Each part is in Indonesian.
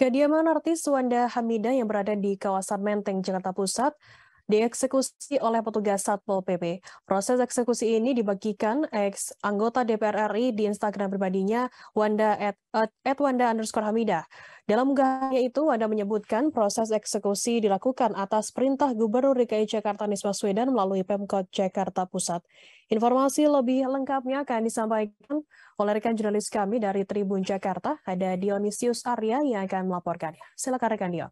Kediaman artis Wanda Hamida yang berada di kawasan Menteng, Jakarta Pusat, dieksekusi oleh petugas Satpol PP. Proses eksekusi ini dibagikan ex anggota DPR RI di Instagram pribadinya Wanda at, at, at Wanda underscore Hamida. Dalam unggahannya itu, Wanda menyebutkan proses eksekusi dilakukan atas perintah Gubernur DKI Jakarta Anies Baswedan melalui Pemkot Jakarta Pusat. Informasi lebih lengkapnya akan disampaikan oleh rekan jurnalis kami dari Tribun Jakarta, ada Dionisius Arya yang akan melaporkannya. Silakan rekan Dion.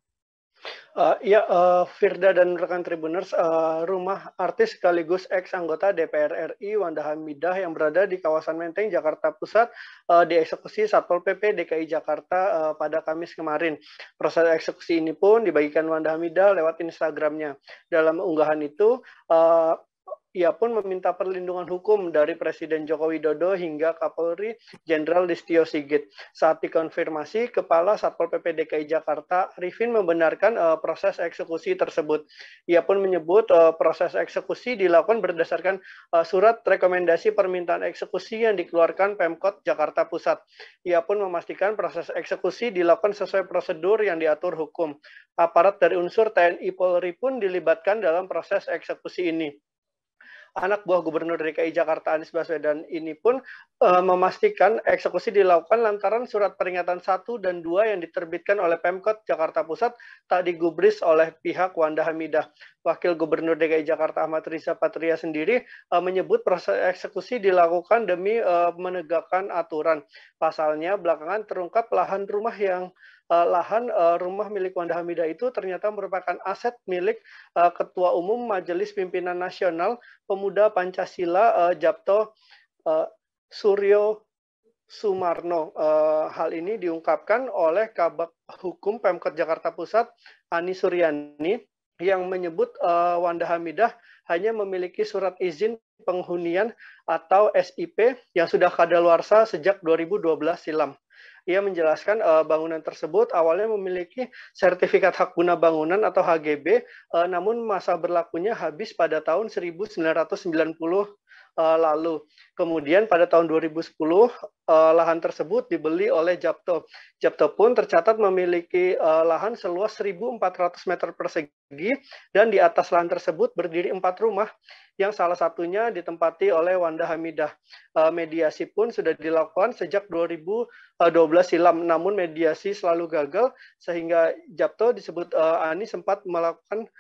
Uh, ya, uh, Firda dan rekan Tribuners, uh, rumah artis sekaligus ex-anggota DPR RI Wanda Hamidah yang berada di kawasan Menteng, Jakarta Pusat uh, dieksekusi Satpol PP DKI Jakarta uh, pada Kamis kemarin. Proses eksekusi ini pun dibagikan Wanda Hamidah lewat Instagramnya. Dalam unggahan itu, uh, ia pun meminta perlindungan hukum dari Presiden Joko Widodo hingga Kapolri Jenderal Listio Sigit. Saat dikonfirmasi, Kepala Satpol PP DKI Jakarta Rifin, membenarkan uh, proses eksekusi tersebut. Ia pun menyebut uh, proses eksekusi dilakukan berdasarkan uh, surat rekomendasi permintaan eksekusi yang dikeluarkan Pemkot Jakarta Pusat. Ia pun memastikan proses eksekusi dilakukan sesuai prosedur yang diatur hukum. Aparat dari unsur TNI Polri pun dilibatkan dalam proses eksekusi ini anak buah Gubernur DKI Jakarta Anies Baswedan ini pun uh, memastikan eksekusi dilakukan lantaran surat peringatan 1 dan 2 yang diterbitkan oleh Pemkot Jakarta Pusat tak digubris oleh pihak Wanda Hamidah. Wakil Gubernur DKI Jakarta Ahmad Riza Patria sendiri uh, menyebut proses eksekusi dilakukan demi uh, menegakkan aturan. Pasalnya belakangan terungkap lahan rumah yang uh, lahan uh, rumah milik Wanda Hamida itu ternyata merupakan aset milik uh, Ketua Umum Majelis Pimpinan Nasional Pemuda Pancasila uh, Japto uh, Suryo Sumarno. Uh, hal ini diungkapkan oleh Kabak Hukum Pemkot Jakarta Pusat Ani Suryani yang menyebut uh, Wanda Hamidah hanya memiliki surat izin penghunian atau SIP yang sudah kadaluarsa sejak 2012 silam. Ia menjelaskan uh, bangunan tersebut awalnya memiliki sertifikat hak guna bangunan atau HGB, uh, eh, namun masa berlakunya habis pada tahun 1990 Eh, lalu. Kemudian pada tahun 2010 eh, lahan tersebut dibeli oleh Japto. Japto pun tercatat memiliki eh, lahan seluas 1.400 meter persegi dan di atas lahan tersebut berdiri empat rumah yang salah satunya ditempati oleh Wanda Hamidah. mediasi pun sudah dilakukan sejak 2012 silam, namun mediasi selalu gagal sehingga Japto disebut Ani sempat melakukan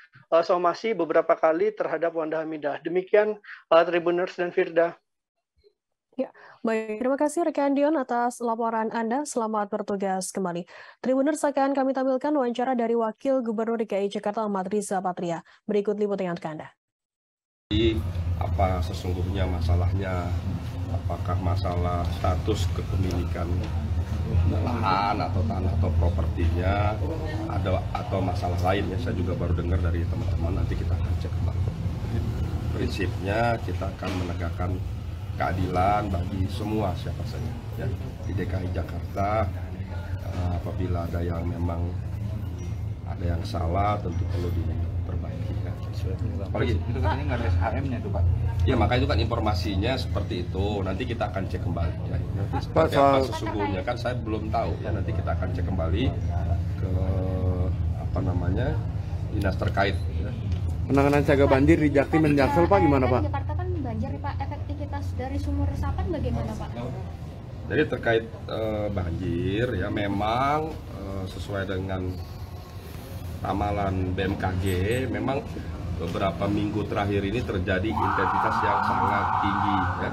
somasi beberapa kali terhadap Wanda Hamidah. Demikian uh, Tribuners dan dan Firda. Ya, baik. Terima kasih rekan Dion atas laporan Anda. Selamat bertugas kembali. Tribuners akan kami tampilkan wawancara dari Wakil Gubernur DKI Jakarta Ahmad Riza Patria. Berikut liputannya untuk Anda. Jadi, apa sesungguhnya masalahnya? Apakah masalah status kepemilikan lahan atau tanah atau propertinya ada atau masalah lain ya saya juga baru dengar dari teman-teman nanti kita akan cek kembali prinsipnya kita akan menegakkan keadilan bagi semua siapa saja ya di DKI Jakarta eh, apabila ada yang memang ada yang salah tentu perlu diperbaiki ya. apalagi itu katanya nggak ada SHM-nya tuh pak ya maka itu kan informasinya seperti itu nanti kita akan cek kembali ya seperti apa sesungguhnya kan saya belum tahu ya nanti kita akan cek kembali ke apa namanya dinas terkait ya. Penanganan jaga banjir di Jakti dan Pak gimana Pak? Jakarta kan banjir Pak, efektivitas dari sumur resapan bagaimana Pak? Jadi terkait uh, banjir ya memang uh, sesuai dengan ramalan BMKG memang beberapa minggu terakhir ini terjadi intensitas yang sangat tinggi ya.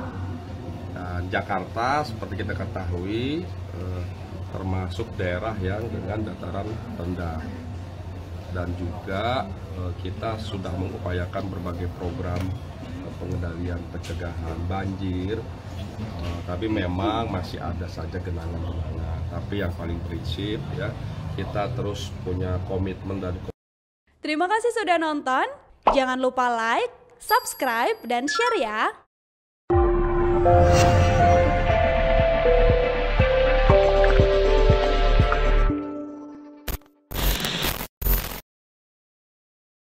Nah, Jakarta seperti kita ketahui uh, termasuk daerah yang dengan dataran rendah dan juga eh, kita sudah mengupayakan berbagai program eh, pengendalian pencegahan banjir eh, tapi memang masih ada saja genangan-genangan tapi yang paling prinsip ya kita terus punya komitmen dan. Terima kasih sudah nonton jangan lupa like subscribe dan share ya